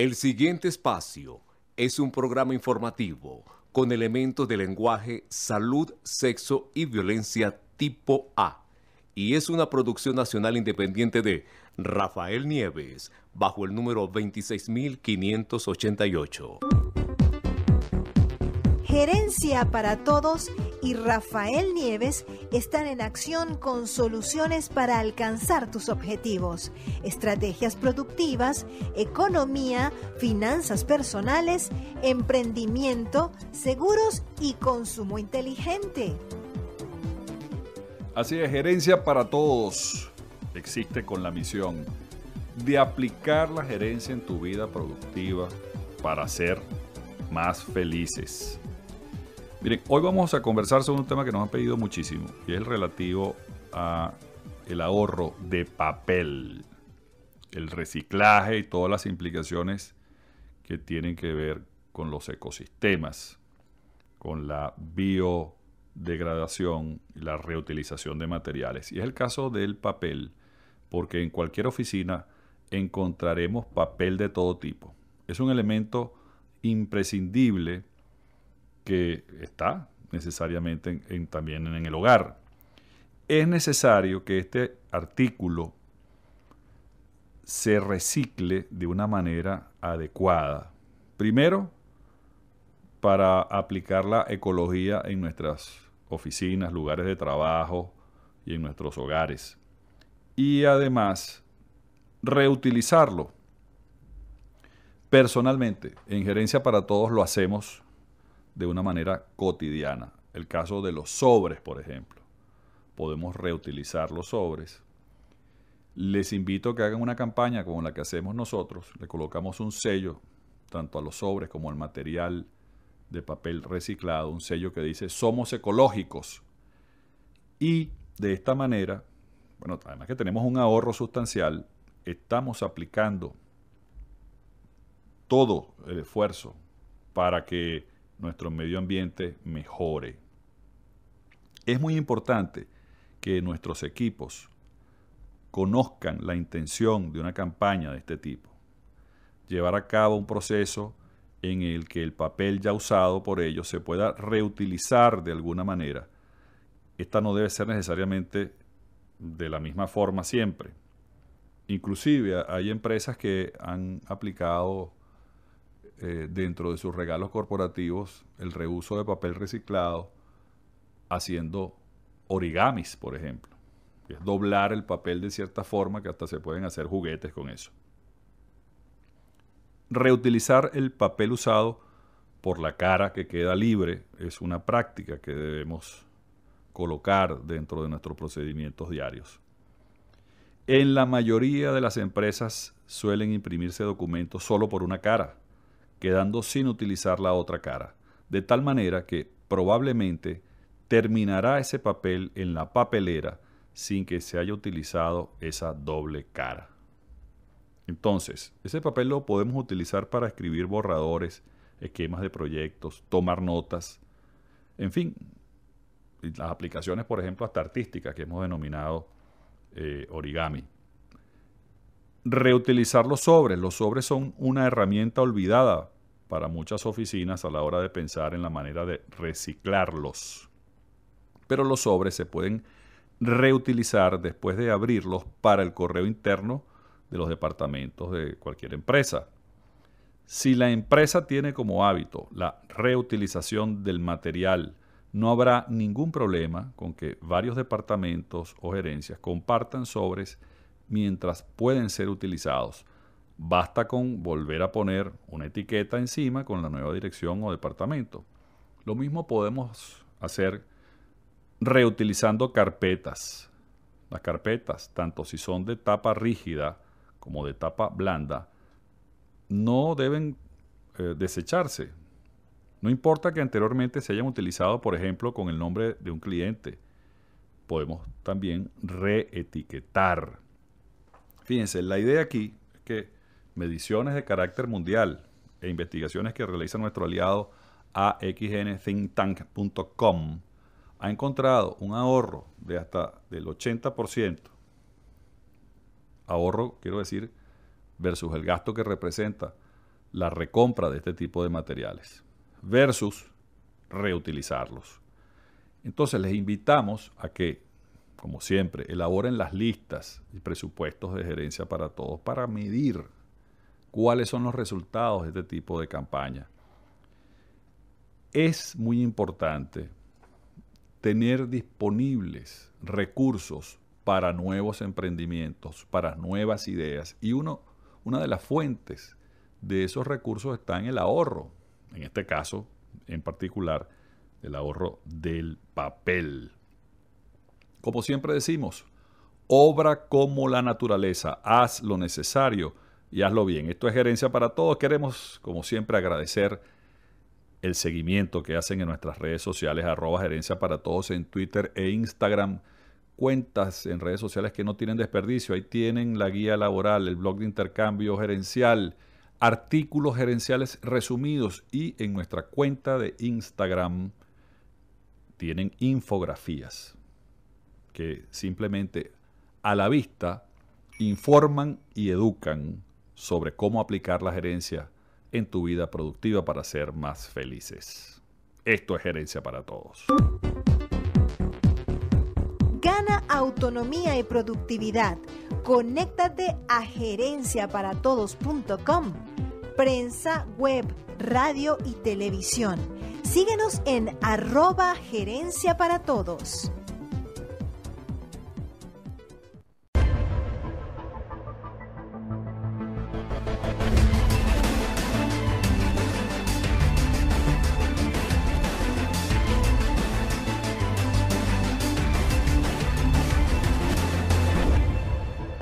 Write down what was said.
El siguiente espacio es un programa informativo con elementos de lenguaje, salud, sexo y violencia tipo A y es una producción nacional independiente de Rafael Nieves bajo el número 26588. Gerencia para todos y Rafael Nieves están en acción con soluciones para alcanzar tus objetivos, estrategias productivas, economía, finanzas personales, emprendimiento, seguros y consumo inteligente. Así es, gerencia para todos existe con la misión de aplicar la gerencia en tu vida productiva para ser más felices. Miren, hoy vamos a conversar sobre un tema que nos han pedido muchísimo y es el relativo a el ahorro de papel, el reciclaje y todas las implicaciones que tienen que ver con los ecosistemas, con la biodegradación y la reutilización de materiales. Y es el caso del papel, porque en cualquier oficina encontraremos papel de todo tipo. Es un elemento imprescindible que está necesariamente también en el hogar. Es necesario que este artículo se recicle de una manera adecuada. Primero, para aplicar la ecología en nuestras oficinas, lugares de trabajo y en nuestros hogares. Y además, reutilizarlo. Personalmente, en Gerencia para Todos lo hacemos de una manera cotidiana. El caso de los sobres, por ejemplo. Podemos reutilizar los sobres. Les invito a que hagan una campaña como la que hacemos nosotros. Le colocamos un sello tanto a los sobres como al material de papel reciclado, un sello que dice somos ecológicos. Y de esta manera, bueno, además que tenemos un ahorro sustancial, estamos aplicando todo el esfuerzo para que nuestro medio ambiente mejore. Es muy importante que nuestros equipos conozcan la intención de una campaña de este tipo. Llevar a cabo un proceso en el que el papel ya usado por ellos se pueda reutilizar de alguna manera. Esta no debe ser necesariamente de la misma forma siempre. Inclusive hay empresas que han aplicado eh, dentro de sus regalos corporativos el reuso de papel reciclado haciendo origamis, por ejemplo. es doblar el papel de cierta forma que hasta se pueden hacer juguetes con eso. Reutilizar el papel usado por la cara que queda libre es una práctica que debemos colocar dentro de nuestros procedimientos diarios. En la mayoría de las empresas suelen imprimirse documentos solo por una cara, quedando sin utilizar la otra cara, de tal manera que probablemente terminará ese papel en la papelera sin que se haya utilizado esa doble cara. Entonces, ese papel lo podemos utilizar para escribir borradores, esquemas de proyectos, tomar notas, en fin, las aplicaciones, por ejemplo, hasta artísticas que hemos denominado eh, origami reutilizar los sobres. Los sobres son una herramienta olvidada para muchas oficinas a la hora de pensar en la manera de reciclarlos. Pero los sobres se pueden reutilizar después de abrirlos para el correo interno de los departamentos de cualquier empresa. Si la empresa tiene como hábito la reutilización del material, no habrá ningún problema con que varios departamentos o gerencias compartan sobres mientras pueden ser utilizados. Basta con volver a poner una etiqueta encima con la nueva dirección o departamento. Lo mismo podemos hacer reutilizando carpetas. Las carpetas, tanto si son de tapa rígida como de tapa blanda, no deben eh, desecharse. No importa que anteriormente se hayan utilizado, por ejemplo, con el nombre de un cliente. Podemos también reetiquetar Fíjense, la idea aquí es que mediciones de carácter mundial e investigaciones que realiza nuestro aliado axnthinktank.com ha encontrado un ahorro de hasta del 80%. Ahorro, quiero decir, versus el gasto que representa la recompra de este tipo de materiales, versus reutilizarlos. Entonces les invitamos a que como siempre, elaboren las listas y presupuestos de gerencia para todos para medir cuáles son los resultados de este tipo de campaña. Es muy importante tener disponibles recursos para nuevos emprendimientos, para nuevas ideas. Y una de las fuentes de esos recursos está en el ahorro, en este caso en particular, el ahorro del papel. Como siempre decimos, obra como la naturaleza, haz lo necesario y hazlo bien. Esto es gerencia para todos. Queremos, como siempre, agradecer el seguimiento que hacen en nuestras redes sociales, arroba gerencia para todos en Twitter e Instagram. Cuentas en redes sociales que no tienen desperdicio. Ahí tienen la guía laboral, el blog de intercambio gerencial, artículos gerenciales resumidos y en nuestra cuenta de Instagram tienen infografías que simplemente a la vista informan y educan sobre cómo aplicar la gerencia en tu vida productiva para ser más felices. Esto es gerencia para todos. Gana autonomía y productividad. Conéctate a gerenciaparatodos.com. Prensa, web, radio y televisión. Síguenos en arroba gerencia para todos.